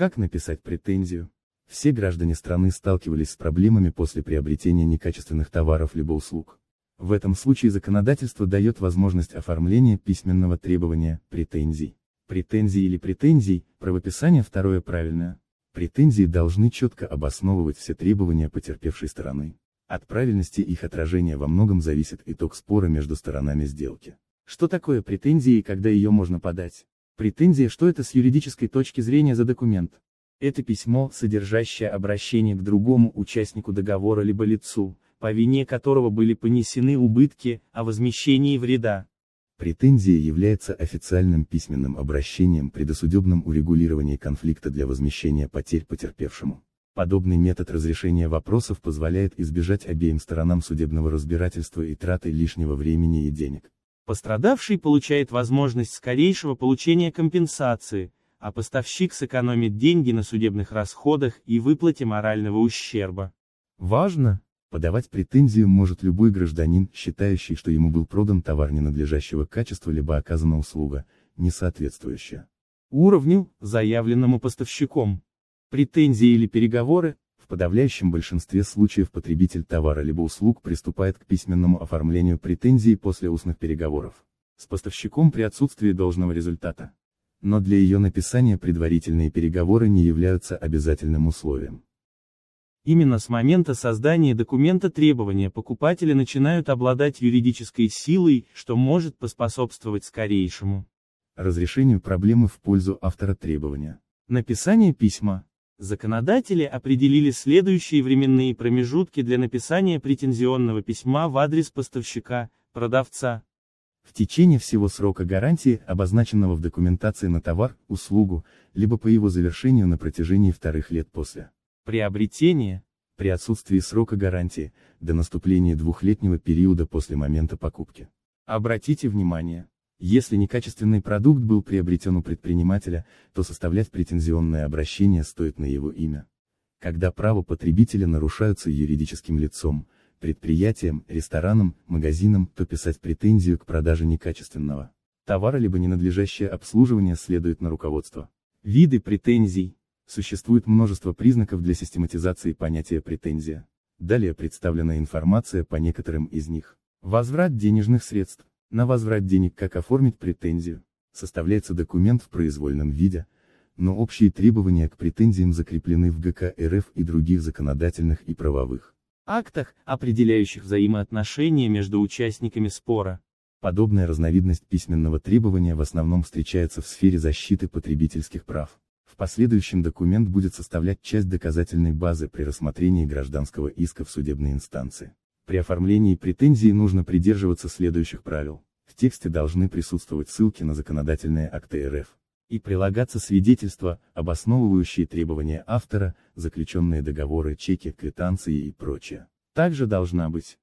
Как написать претензию? Все граждане страны сталкивались с проблемами после приобретения некачественных товаров либо услуг. В этом случае законодательство дает возможность оформления письменного требования претензий. Претензии или претензий, правописание второе правильное. Претензии должны четко обосновывать все требования потерпевшей стороны. От правильности их отражения во многом зависит итог спора между сторонами сделки. Что такое претензии и когда ее можно подать? Претензия, что это с юридической точки зрения за документ. Это письмо, содержащее обращение к другому участнику договора либо лицу, по вине которого были понесены убытки, о возмещении вреда. Претензия является официальным письменным обращением при досудебном урегулировании конфликта для возмещения потерь потерпевшему. Подобный метод разрешения вопросов позволяет избежать обеим сторонам судебного разбирательства и траты лишнего времени и денег. Пострадавший получает возможность скорейшего получения компенсации, а поставщик сэкономит деньги на судебных расходах и выплате морального ущерба. Важно, подавать претензию может любой гражданин, считающий, что ему был продан товар ненадлежащего качества либо оказана услуга, не соответствующая уровню, заявленному поставщиком. Претензии или переговоры подавляющем большинстве случаев потребитель товара либо услуг приступает к письменному оформлению претензий после устных переговоров. С поставщиком при отсутствии должного результата. Но для ее написания предварительные переговоры не являются обязательным условием. Именно с момента создания документа требования покупателя начинают обладать юридической силой, что может поспособствовать скорейшему разрешению проблемы в пользу автора требования. Написание письма Законодатели определили следующие временные промежутки для написания претензионного письма в адрес поставщика, продавца. В течение всего срока гарантии, обозначенного в документации на товар, услугу, либо по его завершению на протяжении вторых лет после приобретения, при отсутствии срока гарантии, до наступления двухлетнего периода после момента покупки. Обратите внимание, если некачественный продукт был приобретен у предпринимателя, то составлять претензионное обращение стоит на его имя. Когда права потребителя нарушаются юридическим лицом, предприятием, рестораном, магазином, то писать претензию к продаже некачественного товара либо ненадлежащее обслуживание следует на руководство. Виды претензий. Существует множество признаков для систематизации понятия претензия. Далее представлена информация по некоторым из них. Возврат денежных средств. На возврат денег как оформить претензию, составляется документ в произвольном виде, но общие требования к претензиям закреплены в ГК РФ и других законодательных и правовых актах, определяющих взаимоотношения между участниками спора. Подобная разновидность письменного требования в основном встречается в сфере защиты потребительских прав. В последующем документ будет составлять часть доказательной базы при рассмотрении гражданского иска в судебной инстанции. При оформлении претензий нужно придерживаться следующих правил. В тексте должны присутствовать ссылки на законодательные акты РФ. И прилагаться свидетельства, обосновывающие требования автора, заключенные договоры, чеки, квитанции и прочее. Также должна быть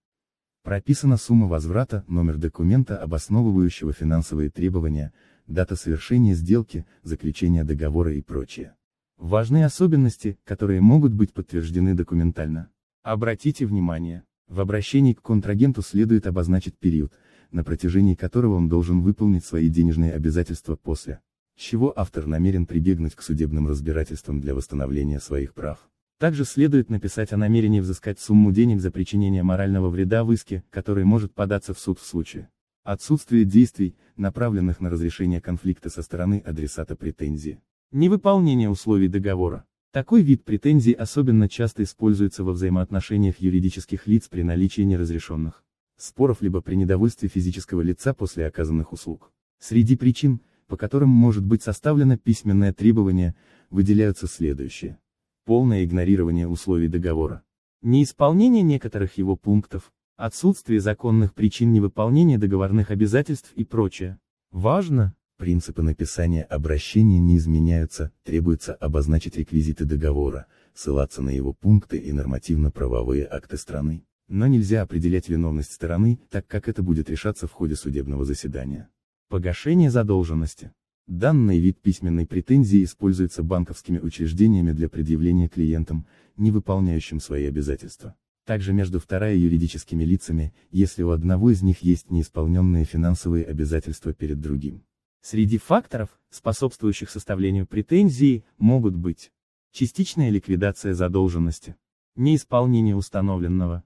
прописана сумма возврата, номер документа, обосновывающего финансовые требования, дата совершения сделки, заключения договора и прочее. Важные особенности, которые могут быть подтверждены документально. Обратите внимание, в обращении к контрагенту следует обозначить период, на протяжении которого он должен выполнить свои денежные обязательства после чего автор намерен прибегнуть к судебным разбирательствам для восстановления своих прав. Также следует написать о намерении взыскать сумму денег за причинение морального вреда в иске, который может податься в суд в случае отсутствия действий, направленных на разрешение конфликта со стороны адресата претензии, невыполнение условий договора. Такой вид претензий особенно часто используется во взаимоотношениях юридических лиц при наличии неразрешенных споров либо при недовольстве физического лица после оказанных услуг. Среди причин, по которым может быть составлено письменное требование, выделяются следующие. Полное игнорирование условий договора. Неисполнение некоторых его пунктов, отсутствие законных причин невыполнения договорных обязательств и прочее. Важно, Принципы написания обращения не изменяются, требуется обозначить реквизиты договора, ссылаться на его пункты и нормативно-правовые акты страны. Но нельзя определять виновность стороны, так как это будет решаться в ходе судебного заседания. Погашение задолженности. Данный вид письменной претензии используется банковскими учреждениями для предъявления клиентам, не выполняющим свои обязательства. Также между вторая юридическими лицами, если у одного из них есть неисполненные финансовые обязательства перед другим. Среди факторов, способствующих составлению претензии, могут быть частичная ликвидация задолженности, неисполнение установленного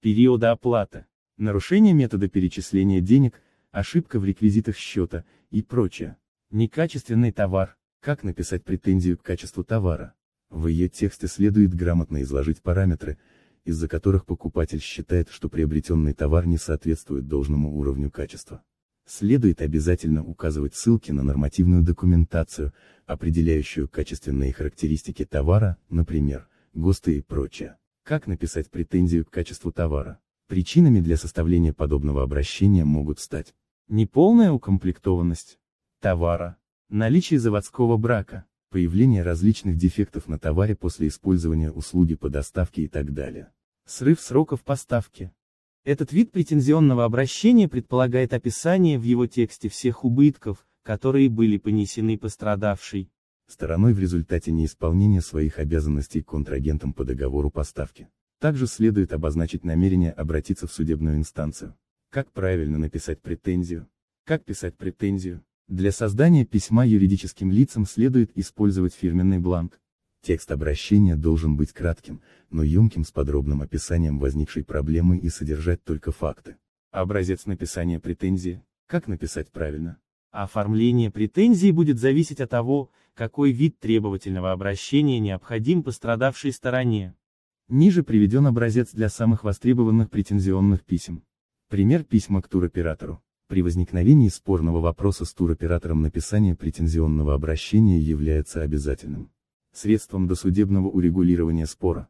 периода оплаты, нарушение метода перечисления денег, ошибка в реквизитах счета и прочее. Некачественный товар. Как написать претензию к качеству товара? В ее тексте следует грамотно изложить параметры, из-за которых покупатель считает, что приобретенный товар не соответствует должному уровню качества. Следует обязательно указывать ссылки на нормативную документацию, определяющую качественные характеристики товара, например, ГОСТы и прочее. Как написать претензию к качеству товара? Причинами для составления подобного обращения могут стать неполная укомплектованность товара, наличие заводского брака, появление различных дефектов на товаре после использования услуги по доставке и так далее, срыв сроков поставки, этот вид претензионного обращения предполагает описание в его тексте всех убытков, которые были понесены пострадавшей стороной в результате неисполнения своих обязанностей контрагентом по договору поставки. Также следует обозначить намерение обратиться в судебную инстанцию. Как правильно написать претензию? Как писать претензию? Для создания письма юридическим лицам следует использовать фирменный бланк. Текст обращения должен быть кратким, но емким с подробным описанием возникшей проблемы и содержать только факты. Образец написания претензии. Как написать правильно? Оформление претензии будет зависеть от того, какой вид требовательного обращения необходим пострадавшей стороне. Ниже приведен образец для самых востребованных претензионных писем. Пример письма к туроператору. При возникновении спорного вопроса с туроператором написание претензионного обращения является обязательным средством досудебного урегулирования спора.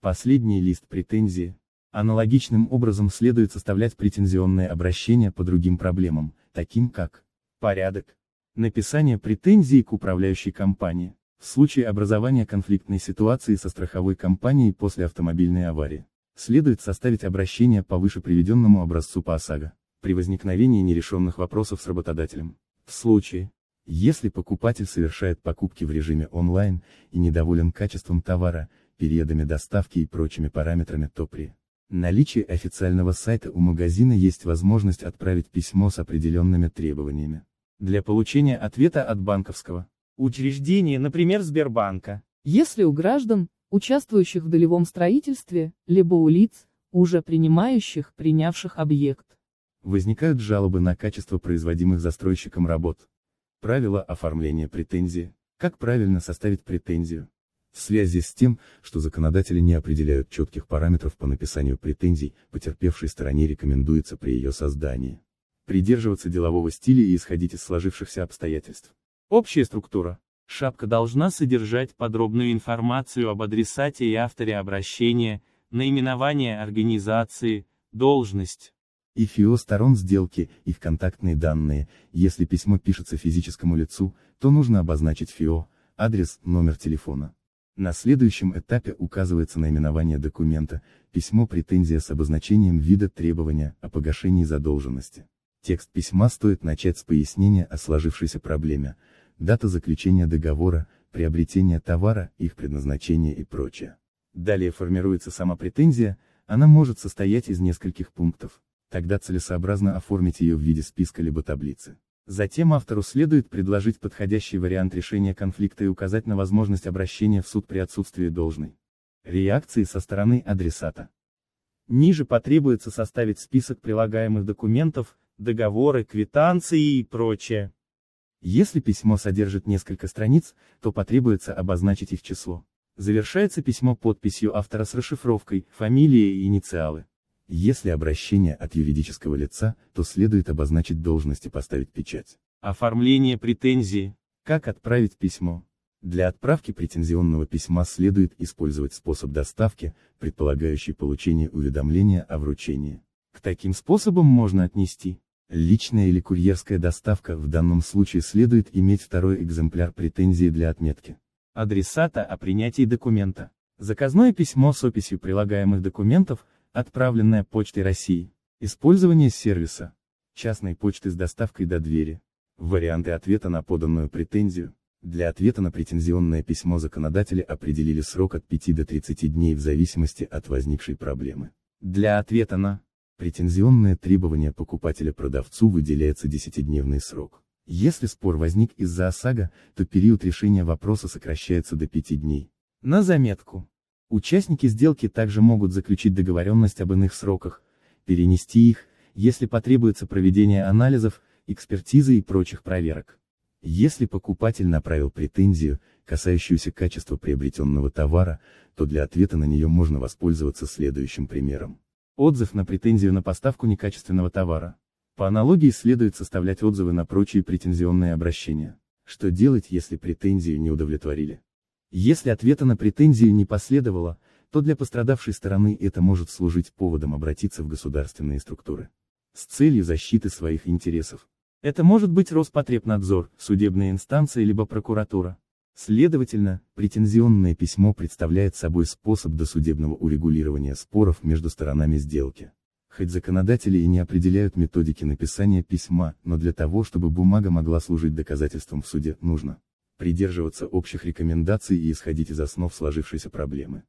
Последний лист претензии. Аналогичным образом следует составлять претензионные обращения по другим проблемам, таким как порядок, написание претензии к управляющей компании, в случае образования конфликтной ситуации со страховой компанией после автомобильной аварии, следует составить обращение по выше приведенному образцу по ОСАГО, при возникновении нерешенных вопросов с работодателем. В случае, если покупатель совершает покупки в режиме онлайн и недоволен качеством товара, периодами доставки и прочими параметрами, то при наличии официального сайта у магазина есть возможность отправить письмо с определенными требованиями. Для получения ответа от банковского учреждения, например, Сбербанка. Если у граждан, участвующих в долевом строительстве, либо у лиц, уже принимающих, принявших объект, возникают жалобы на качество производимых застройщиком работ, Правила оформления претензии. Как правильно составить претензию? В связи с тем, что законодатели не определяют четких параметров по написанию претензий, потерпевшей стороне рекомендуется при ее создании. Придерживаться делового стиля и исходить из сложившихся обстоятельств. Общая структура. Шапка должна содержать подробную информацию об адресате и авторе обращения, наименование организации, должность, и ФИО сторон сделки, их контактные данные, если письмо пишется физическому лицу, то нужно обозначить ФИО, адрес, номер телефона. На следующем этапе указывается наименование документа, письмо претензия с обозначением вида требования о погашении задолженности. Текст письма стоит начать с пояснения о сложившейся проблеме, дата заключения договора, приобретение товара, их предназначение и прочее. Далее формируется сама претензия, она может состоять из нескольких пунктов тогда целесообразно оформить ее в виде списка либо таблицы. Затем автору следует предложить подходящий вариант решения конфликта и указать на возможность обращения в суд при отсутствии должной реакции со стороны адресата. Ниже потребуется составить список прилагаемых документов, договоры, квитанции и прочее. Если письмо содержит несколько страниц, то потребуется обозначить их число. Завершается письмо подписью автора с расшифровкой, фамилией и инициалы. Если обращение от юридического лица, то следует обозначить должность и поставить печать. Оформление претензии. Как отправить письмо? Для отправки претензионного письма следует использовать способ доставки, предполагающий получение уведомления о вручении. К таким способам можно отнести. Личная или курьерская доставка в данном случае следует иметь второй экземпляр претензии для отметки. Адресата о принятии документа. Заказное письмо с описью прилагаемых документов, отправленная Почтой России. Использование сервиса. Частной почты с доставкой до двери. Варианты ответа на поданную претензию. Для ответа на претензионное письмо законодатели определили срок от 5 до 30 дней в зависимости от возникшей проблемы. Для ответа на претензионное требование покупателя продавцу выделяется 10-дневный срок. Если спор возник из-за ОСАГО, то период решения вопроса сокращается до 5 дней. На заметку. Участники сделки также могут заключить договоренность об иных сроках, перенести их, если потребуется проведение анализов, экспертизы и прочих проверок. Если покупатель направил претензию, касающуюся качества приобретенного товара, то для ответа на нее можно воспользоваться следующим примером. Отзыв на претензию на поставку некачественного товара. По аналогии следует составлять отзывы на прочие претензионные обращения. Что делать, если претензию не удовлетворили? Если ответа на претензии не последовало, то для пострадавшей стороны это может служить поводом обратиться в государственные структуры. С целью защиты своих интересов. Это может быть Роспотребнадзор, судебная инстанция либо прокуратура. Следовательно, претензионное письмо представляет собой способ досудебного урегулирования споров между сторонами сделки. Хоть законодатели и не определяют методики написания письма, но для того, чтобы бумага могла служить доказательством в суде, нужно придерживаться общих рекомендаций и исходить из основ сложившейся проблемы.